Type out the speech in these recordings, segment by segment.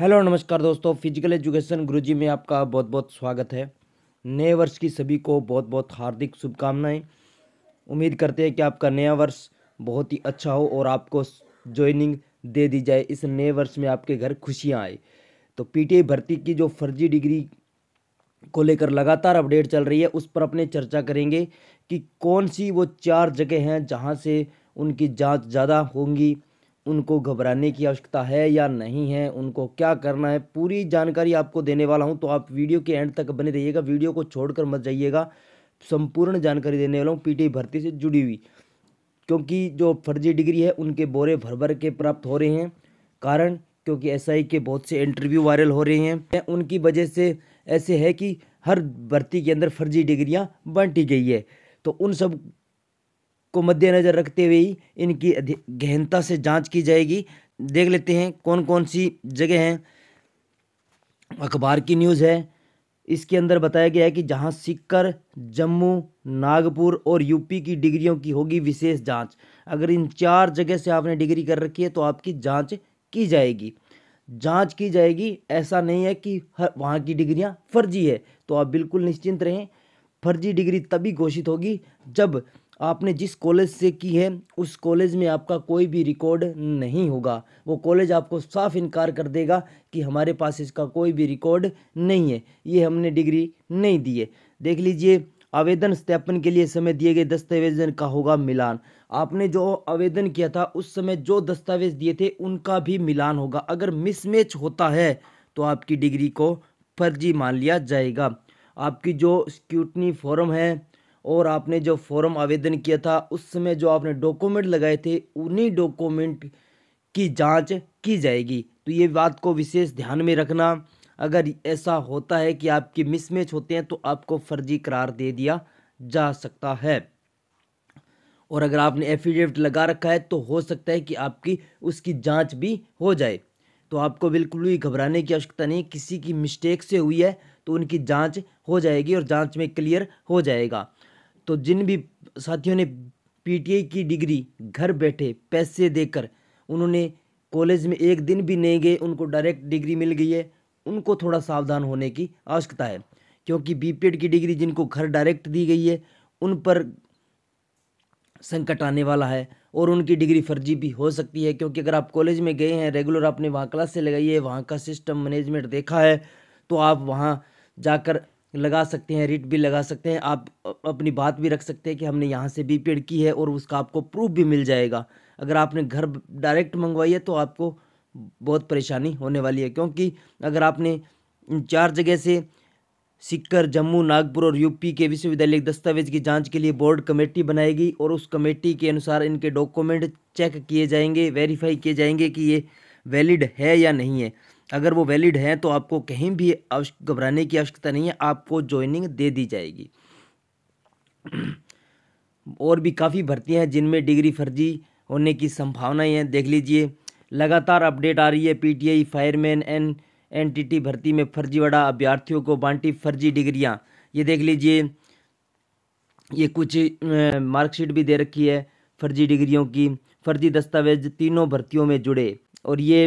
hello नमस्कार दोस्तों physical education गुरुजी में आपका बहुत बहुत स्वागत है नए वर्ष की सभी को बहुत बहुत हार्दिक शुभकामनाएं उम्मीद करते हैं कि आपका नया वर्ष बहुत ही अच्छा हो और आपको ज्वाइनिंग दे दी जाए इस नए वर्ष में आपके घर खुशियां आए तो पीटीआई भर्ती की जो फर्जी डिग्री को लेकर लगातार अपडेट चल रही है उस पर अपने चर्चा करेंगे कि कौन सी वो चार जगह हैं जहाँ से उनकी जाँच ज़्यादा होंगी उनको घबराने की आवश्यकता है या नहीं है उनको क्या करना है पूरी जानकारी आपको देने वाला हूँ तो आप वीडियो के एंड तक बने रहिएगा वीडियो को छोड़कर मत जाइएगा संपूर्ण जानकारी देने वाला हूँ पीटी भर्ती से जुड़ी हुई क्योंकि जो फर्जी डिग्री है उनके बोरे भर भर के प्राप्त हो रहे हैं कारण क्योंकि एस के बहुत से इंटरव्यू वायरल हो रहे हैं उनकी वजह से ऐसे है कि हर भर्ती के अंदर फर्जी डिग्रियाँ बांटी गई है तो उन सब को मद्देनज़र रखते हुए ही इनकी गहनता से जांच की जाएगी देख लेते हैं कौन कौन सी जगह हैं अखबार की न्यूज़ है इसके अंदर बताया गया है कि जहां सिक्कर जम्मू नागपुर और यूपी की डिग्रियों की होगी विशेष जांच अगर इन चार जगह से आपने डिग्री कर रखी है तो आपकी जांच की जाएगी जांच की जाएगी ऐसा नहीं है कि हर वहाँ की डिग्रियाँ फर्जी है तो आप बिल्कुल निश्चिंत रहें फर्जी डिग्री तभी घोषित होगी जब आपने जिस कॉलेज से की है उस कॉलेज में आपका कोई भी रिकॉर्ड नहीं होगा वो कॉलेज आपको साफ इनकार कर देगा कि हमारे पास इसका कोई भी रिकॉर्ड नहीं है ये हमने डिग्री नहीं दी है देख लीजिए आवेदन सत्यापन के लिए समय दिए गए दस्तावेजन का होगा मिलान आपने जो आवेदन किया था उस समय जो दस्तावेज दिए थे उनका भी मिलान होगा अगर मिसमैच होता है तो आपकी डिग्री को फर्जी मान लिया जाएगा आपकी जो स्क्यूटनी फॉर्म है और आपने जो फॉर्म आवेदन किया था उस समय जो आपने डॉक्यूमेंट लगाए थे उन्हीं डॉक्यूमेंट की जांच की जाएगी तो ये बात को विशेष ध्यान में रखना अगर ऐसा होता है कि आपकी मिसमैच होते हैं तो आपको फर्जी करार दे दिया जा सकता है और अगर आपने एफिडेविट लगा रखा है तो हो सकता है कि आपकी उसकी जांच भी हो जाए तो आपको बिल्कुल भी घबराने की आवश्यकता नहीं किसी की मिस्टेक से हुई है तो उनकी जांच हो जाएगी और जांच में क्लियर हो जाएगा तो जिन भी साथियों ने पीटीआई की डिग्री घर बैठे पैसे देकर उन्होंने कॉलेज में एक दिन भी नहीं गए उनको डायरेक्ट डिग्री मिल गई है उनको थोड़ा सावधान होने की आवश्यकता है क्योंकि बीपीएड की डिग्री जिनको घर डायरेक्ट दी गई है उन पर संकट आने वाला है और उनकी डिग्री फर्जी भी हो सकती है क्योंकि अगर आप कॉलेज में गए हैं रेगुलर आपने वहाँ क्लासें लगाई है वहाँ का सिस्टम मैनेजमेंट देखा है तो आप वहाँ जाकर लगा सकते हैं रिट भी लगा सकते हैं आप अपनी बात भी रख सकते हैं कि हमने यहाँ से बी पेड की है और उसका आपको प्रूफ भी मिल जाएगा अगर आपने घर डायरेक्ट मंगवाई है तो आपको बहुत परेशानी होने वाली है क्योंकि अगर आपने चार जगह से सिक्कर जम्मू नागपुर और यूपी के विश्वविद्यालय दस्तावेज की जांच के लिए बोर्ड कमेटी बनाएगी और उस कमेटी के अनुसार इनके डॉक्यूमेंट चेक किए जाएंगे वेरीफाई किए जाएंगे कि ये वैलिड है या नहीं है अगर वो वैलिड हैं तो आपको कहीं भी घबराने की आवश्यकता नहीं है आपको ज्वाइनिंग दे दी जाएगी और भी काफ़ी भर्तियां हैं जिनमें डिग्री फर्जी होने की संभावनाएं हैं देख लीजिए लगातार अपडेट आ रही है पीटीआई फायरमैन एन एनटीटी भर्ती में फर्जीवाड़ा अभ्यर्थियों को बांटी फर्जी डिग्रियां ये देख लीजिए ये कुछ मार्कशीट भी दे रखी है फर्जी डिग्रियों की फर्जी दस्तावेज तीनों भर्तियों में जुड़े और ये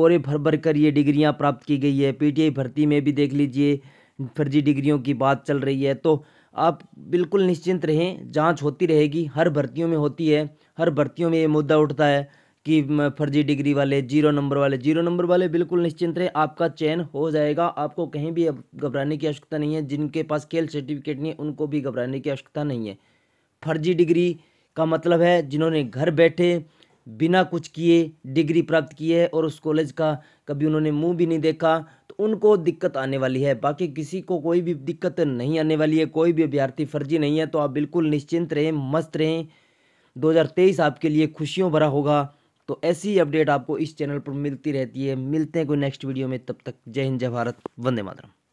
बोरे भर भर कर ये डिग्रियां प्राप्त की गई है पीटीआई भर्ती में भी देख लीजिए फर्जी डिग्रियों की बात चल रही है तो आप बिल्कुल निश्चिंत रहें जांच होती रहेगी हर भर्तियों में होती है हर भर्तियों में ये मुद्दा उठता है कि फर्जी डिग्री वाले जीरो नंबर वाले जीरो नंबर वाले बिल्कुल निश्चिंत रहें आपका चयन हो जाएगा आपको कहीं भी घबराने की आवश्यकता नहीं है जिनके पास खेल सर्टिफिकेट नहीं है उनको भी घबराने की आवश्यकता नहीं है फर्जी डिग्री का मतलब है जिन्होंने घर बैठे बिना कुछ किए डिग्री प्राप्त की है और उस कॉलेज का कभी उन्होंने मुंह भी नहीं देखा तो उनको दिक्कत आने वाली है बाकी किसी को कोई भी दिक्कत नहीं आने वाली है कोई भी अभ्यर्थी फर्जी नहीं है तो आप बिल्कुल निश्चिंत रहें मस्त रहें 2023 आपके लिए खुशियों भरा होगा तो ऐसी अपडेट आपको इस चैनल पर मिलती रहती है मिलते हैं कोई नेक्स्ट वीडियो में तब तक जय हिंद जय भारत वंदे मातरम